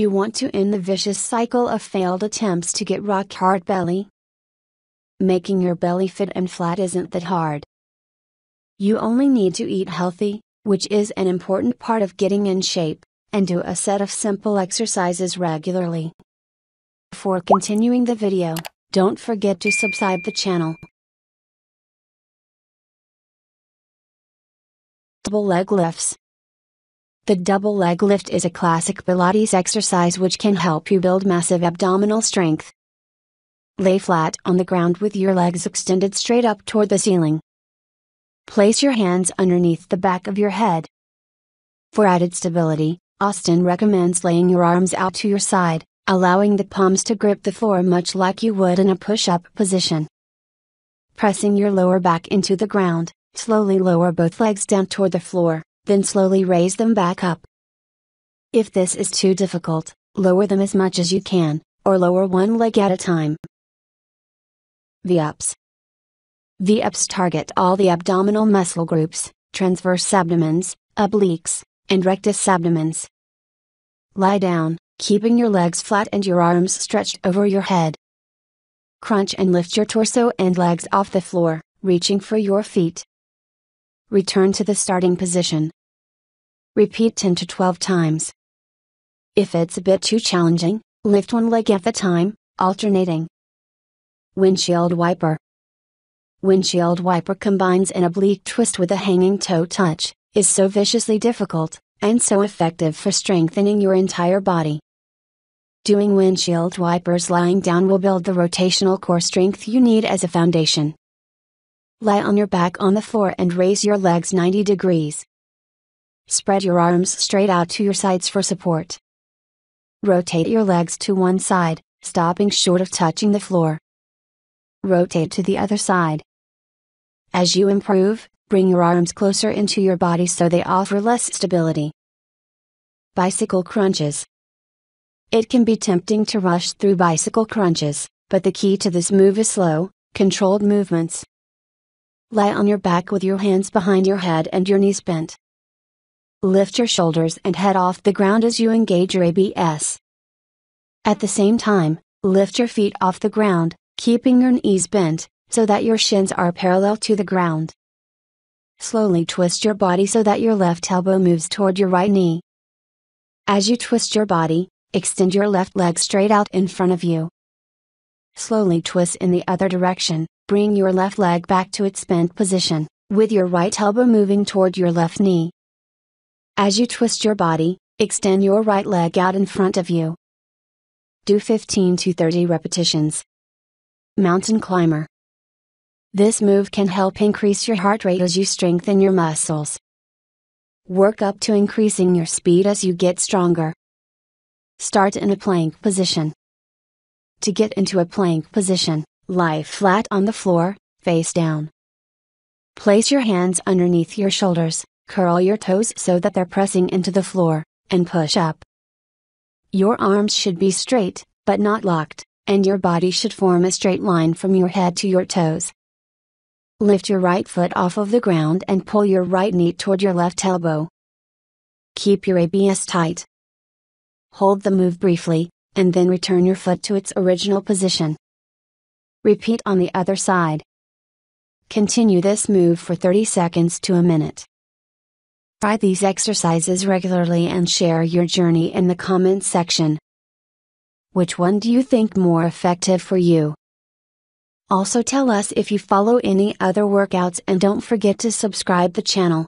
you want to end the vicious cycle of failed attempts to get rock hard belly? Making your belly fit and flat isn't that hard. You only need to eat healthy, which is an important part of getting in shape, and do a set of simple exercises regularly. Before continuing the video, don't forget to subscribe the channel. Double leg lifts. The double leg lift is a classic Pilates exercise which can help you build massive abdominal strength. Lay flat on the ground with your legs extended straight up toward the ceiling. Place your hands underneath the back of your head. For added stability, Austin recommends laying your arms out to your side, allowing the palms to grip the floor much like you would in a push up position. Pressing your lower back into the ground, slowly lower both legs down toward the floor then slowly raise them back up. If this is too difficult, lower them as much as you can, or lower one leg at a time. The ups. The ups target all the abdominal muscle groups, transverse abdomens, obliques, and rectus abdomens. Lie down, keeping your legs flat and your arms stretched over your head. Crunch and lift your torso and legs off the floor, reaching for your feet return to the starting position. Repeat 10 to 12 times. If it's a bit too challenging, lift one leg at a time, alternating. Windshield wiper. Windshield wiper combines an oblique twist with a hanging toe touch, is so viciously difficult, and so effective for strengthening your entire body. Doing windshield wipers lying down will build the rotational core strength you need as a foundation. Lie on your back on the floor and raise your legs 90 degrees. Spread your arms straight out to your sides for support. Rotate your legs to one side, stopping short of touching the floor. Rotate to the other side. As you improve, bring your arms closer into your body so they offer less stability. Bicycle crunches. It can be tempting to rush through bicycle crunches, but the key to this move is slow, controlled movements. Lie on your back with your hands behind your head and your knees bent. Lift your shoulders and head off the ground as you engage your ABS. At the same time, lift your feet off the ground, keeping your knees bent, so that your shins are parallel to the ground. Slowly twist your body so that your left elbow moves toward your right knee. As you twist your body, extend your left leg straight out in front of you. Slowly twist in the other direction, Bring your left leg back to its bent position, with your right elbow moving toward your left knee. As you twist your body, extend your right leg out in front of you. Do 15 to 30 repetitions. Mountain Climber This move can help increase your heart rate as you strengthen your muscles. Work up to increasing your speed as you get stronger. Start in a plank position. To get into a plank position, Lie flat on the floor, face down. Place your hands underneath your shoulders, curl your toes so that they're pressing into the floor, and push up. Your arms should be straight, but not locked, and your body should form a straight line from your head to your toes. Lift your right foot off of the ground and pull your right knee toward your left elbow. Keep your ABS tight. Hold the move briefly, and then return your foot to its original position. Repeat on the other side. Continue this move for 30 seconds to a minute. Try these exercises regularly and share your journey in the comments section. Which one do you think more effective for you? Also tell us if you follow any other workouts and don't forget to subscribe the channel.